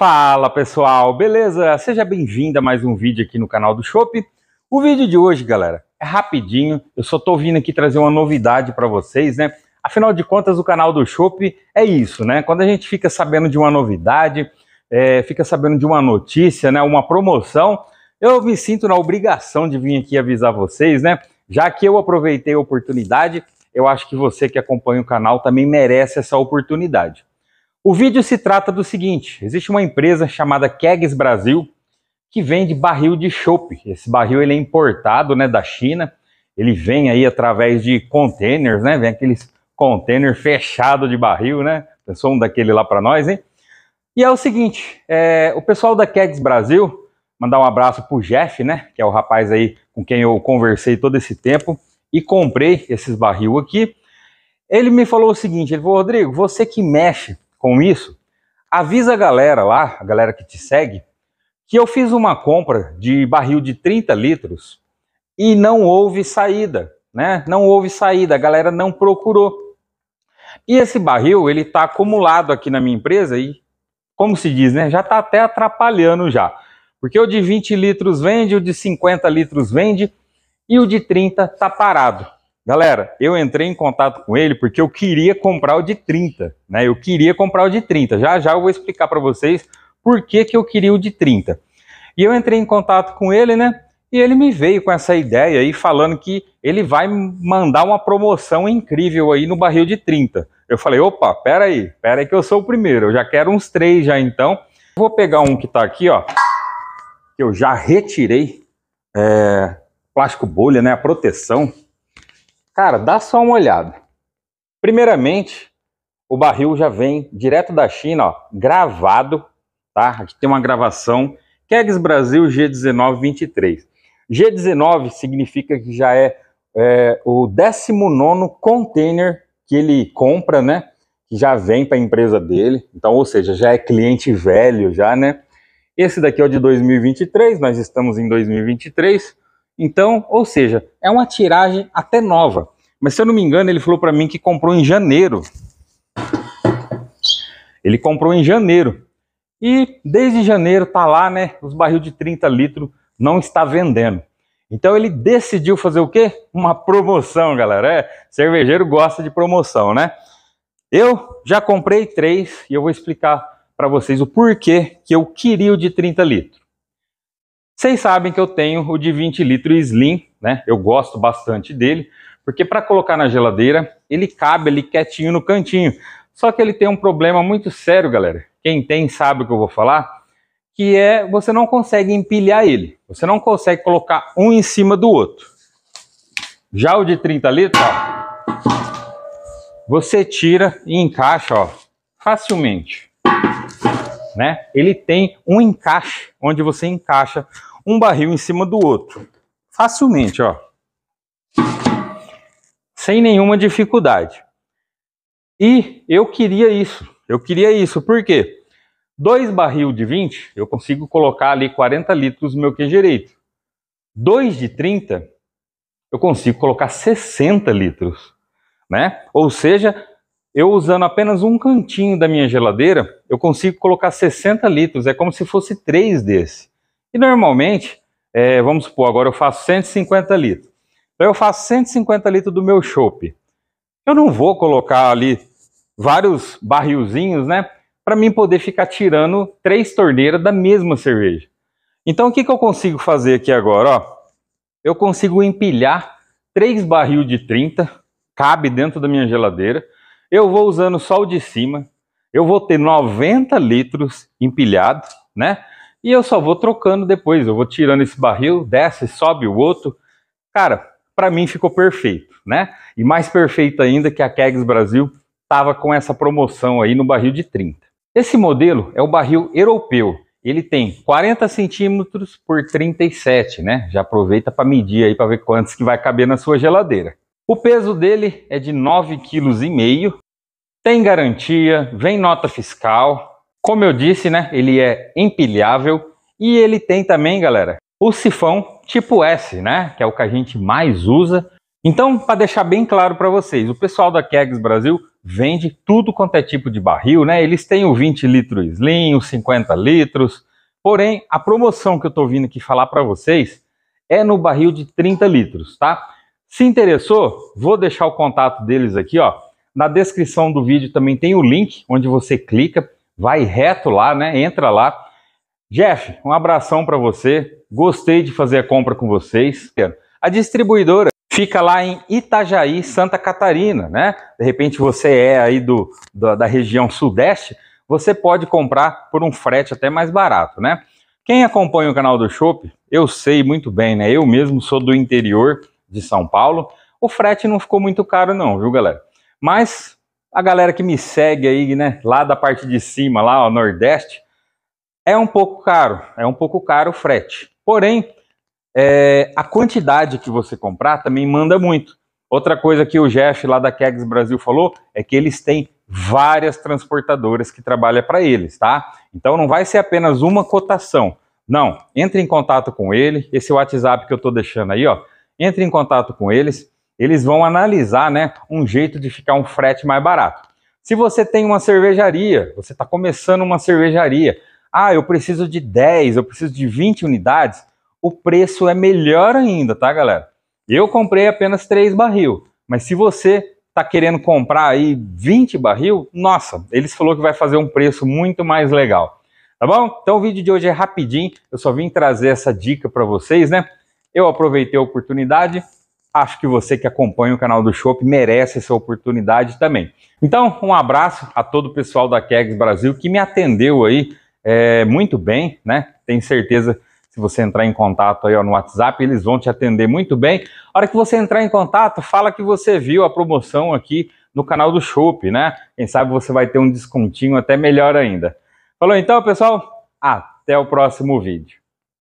Fala pessoal, beleza? Seja bem-vindo a mais um vídeo aqui no canal do Shop. O vídeo de hoje, galera, é rapidinho. Eu só tô vindo aqui trazer uma novidade para vocês, né? Afinal de contas, o canal do Shop é isso, né? Quando a gente fica sabendo de uma novidade, é, fica sabendo de uma notícia, né? Uma promoção, eu me sinto na obrigação de vir aqui avisar vocês, né? Já que eu aproveitei a oportunidade, eu acho que você que acompanha o canal também merece essa oportunidade. O vídeo se trata do seguinte: existe uma empresa chamada Kegs Brasil que vende barril de chope. Esse barril ele é importado, né, da China. Ele vem aí através de containers, né? Vem aqueles containers fechado de barril, né? Pensou um daquele lá para nós, hein? E é o seguinte, é, o pessoal da Kegs Brasil, mandar um abraço pro Jeff, né? Que é o rapaz aí com quem eu conversei todo esse tempo e comprei esses barril aqui. Ele me falou o seguinte, ele falou, Rodrigo, você que mexe com isso, avisa a galera lá, a galera que te segue, que eu fiz uma compra de barril de 30 litros e não houve saída, né? Não houve saída, a galera não procurou. E esse barril, ele está acumulado aqui na minha empresa e, como se diz, né? Já está até atrapalhando já. Porque o de 20 litros vende, o de 50 litros vende e o de 30 está parado. Galera, eu entrei em contato com ele porque eu queria comprar o de 30, né? Eu queria comprar o de 30. Já já eu vou explicar para vocês por que, que eu queria o de 30. E eu entrei em contato com ele, né? E ele me veio com essa ideia aí falando que ele vai mandar uma promoção incrível aí no barril de 30. Eu falei, opa, pera aí, pera aí que eu sou o primeiro. Eu já quero uns três já então. Vou pegar um que tá aqui, ó, que eu já retirei. É, plástico bolha, né? A proteção Cara, dá só uma olhada. Primeiramente, o barril já vem direto da China, ó, gravado, tá? Aqui tem uma gravação, Kegs Brasil G1923. G19 significa que já é, é o 19 container que ele compra, né? Que já vem para a empresa dele. Então, ou seja, já é cliente velho, já, né? Esse daqui é o de 2023, nós estamos em 2023. Então, ou seja, é uma tiragem até nova. Mas se eu não me engano, ele falou para mim que comprou em janeiro. Ele comprou em janeiro. E desde janeiro tá lá, né? Os barril de 30 litros não está vendendo. Então ele decidiu fazer o quê? Uma promoção, galera. É, cervejeiro gosta de promoção, né? Eu já comprei três e eu vou explicar para vocês o porquê que eu queria o de 30 litros. Vocês sabem que eu tenho o de 20 litros Slim, né? Eu gosto bastante dele, porque para colocar na geladeira, ele cabe ali quietinho no cantinho. Só que ele tem um problema muito sério, galera. Quem tem sabe o que eu vou falar, que é você não consegue empilhar ele. Você não consegue colocar um em cima do outro. Já o de 30 litros, ó, você tira e encaixa, ó, facilmente, né? Ele tem um encaixe onde você encaixa um barril em cima do outro. Facilmente, ó. Sem nenhuma dificuldade. E eu queria isso. Eu queria isso. Por quê? Dois barril de 20, eu consigo colocar ali 40 litros no meu queijereito. Dois de 30, eu consigo colocar 60 litros. Né? Ou seja, eu usando apenas um cantinho da minha geladeira, eu consigo colocar 60 litros. É como se fosse três desse. E normalmente, é, vamos supor, agora eu faço 150 litros. Então eu faço 150 litros do meu chope. Eu não vou colocar ali vários barrilzinhos, né? Para mim poder ficar tirando três torneiras da mesma cerveja. Então o que, que eu consigo fazer aqui agora? Ó? Eu consigo empilhar três barril de 30, cabe dentro da minha geladeira. Eu vou usando só o de cima. Eu vou ter 90 litros empilhado, né? e eu só vou trocando depois. Eu vou tirando esse barril, desce, sobe o outro. Cara, para mim ficou perfeito, né? E mais perfeito ainda que a Kegs Brasil estava com essa promoção aí no barril de 30. Esse modelo é o barril europeu. Ele tem 40 centímetros por 37, né? Já aproveita para medir aí para ver quantos que vai caber na sua geladeira. O peso dele é de 9,5 kg. Tem garantia, vem nota fiscal, como eu disse, né, ele é empilhável e ele tem também, galera, o sifão tipo S, né, que é o que a gente mais usa. Então, para deixar bem claro para vocês, o pessoal da Kegs Brasil vende tudo quanto é tipo de barril, né? Eles têm o 20 litros slim, os 50 litros. Porém, a promoção que eu estou vindo aqui falar para vocês é no barril de 30 litros, tá? Se interessou, vou deixar o contato deles aqui, ó. Na descrição do vídeo também tem o link onde você clica vai reto lá, né? Entra lá. Jeff, um abração para você. Gostei de fazer a compra com vocês. A distribuidora fica lá em Itajaí, Santa Catarina, né? De repente você é aí do, da, da região sudeste, você pode comprar por um frete até mais barato, né? Quem acompanha o canal do Shop, eu sei muito bem, né? Eu mesmo sou do interior de São Paulo. O frete não ficou muito caro não, viu, galera? Mas a galera que me segue aí, né, lá da parte de cima, lá, ó, Nordeste, é um pouco caro, é um pouco caro o frete. Porém, é, a quantidade que você comprar também manda muito. Outra coisa que o Jeff lá da Kegs Brasil falou é que eles têm várias transportadoras que trabalham para eles, tá? Então não vai ser apenas uma cotação. Não, entre em contato com ele, esse WhatsApp que eu estou deixando aí, ó. Entre em contato com eles, eles vão analisar né, um jeito de ficar um frete mais barato. Se você tem uma cervejaria, você está começando uma cervejaria, ah, eu preciso de 10, eu preciso de 20 unidades, o preço é melhor ainda, tá, galera? Eu comprei apenas 3 barril, mas se você está querendo comprar aí 20 barril, nossa, eles falou que vai fazer um preço muito mais legal. Tá bom? Então o vídeo de hoje é rapidinho, eu só vim trazer essa dica para vocês, né? Eu aproveitei a oportunidade, acho que você que acompanha o canal do Shop merece essa oportunidade também. Então, um abraço a todo o pessoal da Kegs Brasil que me atendeu aí é, muito bem, né? Tenho certeza se você entrar em contato aí ó, no WhatsApp, eles vão te atender muito bem. A hora que você entrar em contato, fala que você viu a promoção aqui no canal do Shop, né? Quem sabe você vai ter um descontinho até melhor ainda. Falou então, pessoal? Até o próximo vídeo.